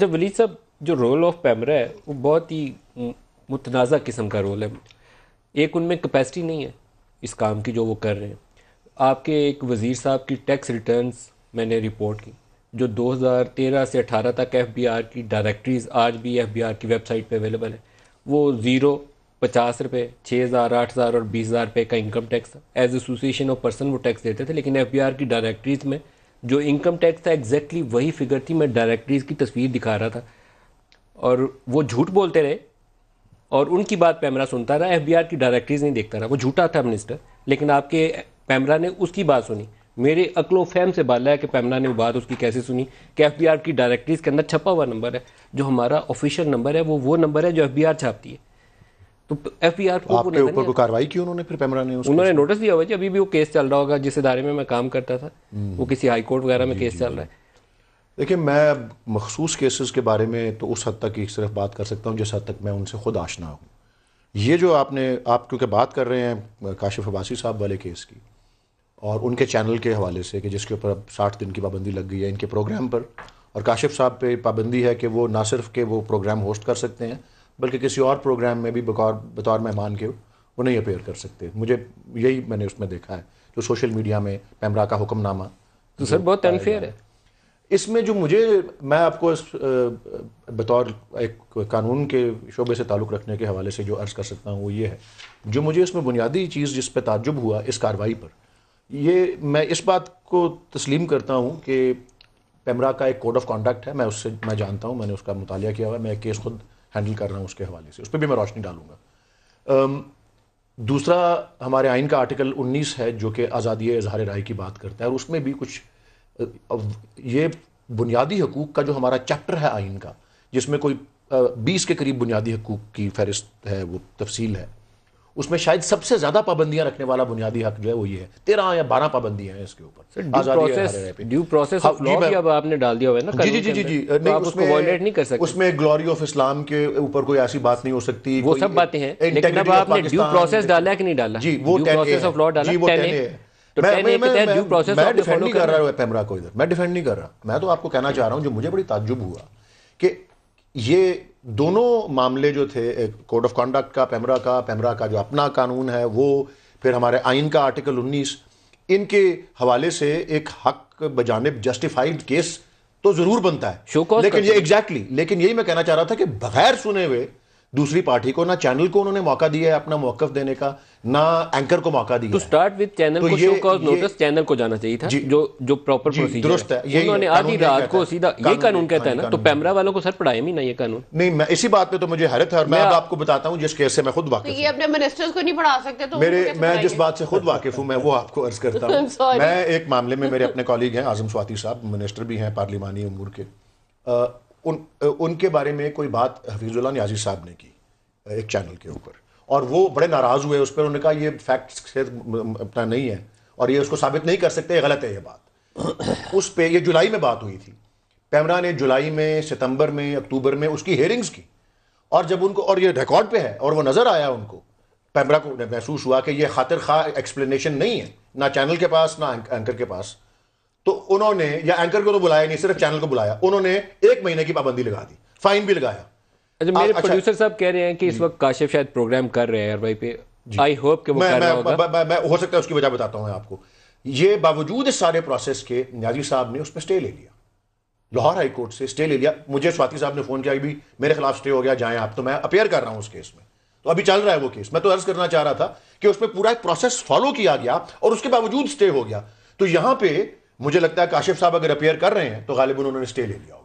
جب ولید صاحب جو رول آف پیمرا ہے وہ بہت ہی متنازع قسم کا رول ہے ایک ان میں کپیسٹی نہیں ہے اس کام کی جو وہ کر رہے ہیں آپ کے ایک وزیر صاحب کی ٹیکس ریٹرنز میں نے رپورٹ کی جو دو ہزار تیرہ سے اٹھارہ تک ایف بی آر کی ڈائریکٹریز آج بھی ایف بی آر کی ویب سائٹ پہ اویلیبل ہے وہ زیرو پچاس روپے چھ ہزار آٹھ ہزار اور بیس ہزار روپے کا انکم ٹیکس تھا ایز ایسوسیشن آف پرسن وہ ٹیکس دیتے تھے لیکن ایف بی آر کی ڈائریکٹریز میں جو انکم ٹیکس تھا ایگزیکٹلی وہی فگر تھی میں ڈائریکٹریز کی تصویر دکھا رہا تھا اور وہ جھوٹ بولتے رہے اور ان کی بات پیمرا سنتا رہا ایف بی آر کی ڈائریکٹریز نہیں دیکھتا رہا وہ جھوٹا تھا منسٹر لیکن آپ کے پیمرا نے اس کی بات سنی میرے عقل و فہم سے ہے کہ پیمرا نے وہ بات اس کی کیسے سنی کہ ایف بی آر کی ڈائریکٹریز کے اندر چھپا ہوا نمبر ہے جو ہمارا آفیشیل نمبر ہے وہ وہ نمبر ہے جو ایف بی آر چھاپتی ہے تو ایف بی آپ کے اوپر کاروائی انہوں نے پھر پیمرا نے نے انہوں نوٹس دیا ابھی بھی وہ کیس چل رہا ہوگا جس ادارے میں میں کام کرتا تھا وہ کسی کورٹ وغیرہ میں کیس جی، جی، چل جی۔ رہا ہے دیکھیں میں مخصوص کیسز کے بارے میں تو اس حد تک ایک صرف بات کر سکتا ہوں جس حد تک میں ان سے خود آشنا ہوں یہ جو آپ نے آپ کیونکہ بات کر رہے ہیں کاشف عباسی صاحب والے کیس کی اور ان کے چینل کے حوالے سے کہ جس کے اوپر اب ساٹھ دن کی پابندی لگ گئی ہے ان کے پروگرام پر اور کاشف صاحب پہ پابندی ہے کہ وہ نہ صرف کہ وہ پروگرام ہوسٹ کر سکتے ہیں بلکہ کسی اور پروگرام میں بھی بقور بطور مہمان کے وہ نہیں اپیئر کر سکتے مجھے یہی میں نے اس میں دیکھا ہے جو سوشل میڈیا میں پیمرا کا حکم نامہ سر بہت انفیئر ہے اس میں جو مجھے میں آپ کو اس بطور ایک قانون کے شعبے سے تعلق رکھنے کے حوالے سے جو عرض کر سکتا ہوں وہ یہ ہے جو مجھے اس میں بنیادی چیز جس پہ تعجب ہوا اس کاروائی پر یہ میں اس بات کو تسلیم کرتا ہوں کہ پیمرا کا ایک کوڈ آف کانڈکٹ ہے میں اس سے میں جانتا ہوں میں نے اس کا مطالعہ کیا ہوا ہے میں کیس خود ہینڈل کر رہا ہوں اس کے حوالے سے اس پہ بھی میں روشنی ڈالوں گا دوسرا ہمارے آئین کا آرٹیکل انیس ہے جو کہ آزادی اظہار رائے کی بات کرتا ہے اور اس میں بھی کچھ یہ بنیادی حقوق کا جو ہمارا چیپٹر ہے آئین کا جس میں کوئی بیس کے قریب بنیادی حقوق کی فہرست ہے وہ تفصیل ہے اس میں شاید سب سے زیادہ پابندیاں رکھنے والا بنیادی حق جو ہے وہ یہ ہے تیرہ یا بارہ پابندیاں ہیں اس اس کے کے اوپر اوپر میں گلوری آف اسلام کوئی ایسی بات نہیں ہو سکتی وہ سب باتیں ہیں لیکن اب آپ نے ڈیو ڈالا ہے ڈیفینڈ جی، جی، نہیں کر رہا میں تو آپ کو کہنا چاہ رہا ہوں جو مجھے بڑی تعجب ہوا کہ یہ دونوں معاملے جو تھے کوڈ آف کانڈکٹ کا پیمرا کا پیمرا کا جو اپنا قانون ہے وہ پھر ہمارے آئین کا آرٹیکل انیس ان کے حوالے سے ایک حق بجانب جسٹیفائڈ کیس تو ضرور بنتا ہے لیکن یہ ایگزیکٹلی ایکزیکٹلی لیکن یہی میں کہنا چاہ رہا تھا کہ بغیر سنے ہوئے دوسری پارٹی کو نہ چینل کو انہوں نے موقع دیا ہے اپنا موقف دینے کا نہ اینکر کو موقع دیا تو سٹارٹ وتھ چینل کو شو کاز نوٹس چینل کو جانا چاہیے تھا جی۔ جو جو پراپر پروسیجر جی، درست ہے انہوں نے آدھی رات کو سیدھا یہ قانون کہتا ہے ہاں، نا تو پیمرا والوں کو سر پڑھایا ہی نہیں یہ قانون نہیں میں اسی بات پہ تو مجھے حیرت ہے اور میں اب آپ کو بتاتا ہوں جس کیس سے میں خود واقف ہوں یہ اپنے منسٹرز کو نہیں پڑھا سکتے تو میرے میں جس بات سے خود واقف ہوں میں وہ آپ کو عرض کرتا ہوں میں ایک معاملے میں میرے اپنے کالیگ ہیں اعظم سواتی صاحب منسٹر بھی ہیں پارلیمانی امور کے ان کے بارے میں کوئی بات حفیظ اللہ نیازی صاحب نے کی ایک چینل کے اوپر اور وہ بڑے ناراض ہوئے اس پر انہوں نے کہا یہ فیکٹس اپنا نہیں ہے اور یہ اس کو ثابت نہیں کر سکتے یہ غلط ہے یہ بات اس پہ یہ جولائی میں بات ہوئی تھی پیمرا نے جولائی میں ستمبر میں اکتوبر میں اس کی ہیئرنگس کی اور جب ان کو اور یہ ریکارڈ پہ ہے اور وہ نظر آیا ان کو پیمرا کو محسوس ہوا کہ یہ خاطر خواہ ایکسپلینیشن نہیں ہے نہ چینل کے پاس نہ اینکر کے پاس تو انہوں نے یا اینکر کو تو بلایا نہیں صرف چینل کو بلایا انہوں نے ایک مہینے کی پابندی لگا دی فائن بھی لگایا اچھا میرے پروڈیوسر اچھا۔ صاحب کہہ رہے ہیں کہ اس جی۔ وقت کاشف شاید پروگرام کر رہے ہیں بھائی پہ آئی جی۔ ہوپ کہ وہ کر رہا ہوگا میں ہو سکتا ہے اس کی وجہ بتاتا ہوں آپ کو یہ باوجود اس سارے پروسیس کے نیازی صاحب نے اس پہ سٹے لے لیا لاہور ہائی کورٹ سے سٹے لے لیا مجھے سواتی صاحب نے فون کیا کہ بھی میرے خلاف سٹے ہو گیا جائیں آپ تو میں اپیئر کر رہا ہوں اس کیس میں تو ابھی چل رہا ہے وہ کیس میں تو عرض کرنا چاہ رہا تھا کہ اس میں پورا ایک پروسیس فالو کیا گیا اور اس کے باوجود سٹے ہو گیا تو یہاں پہ مجھے لگتا ہے کاشف صاحب اگر اپیئر کر رہے ہیں تو غالب انہوں نے اسٹے لے لے لیا ہو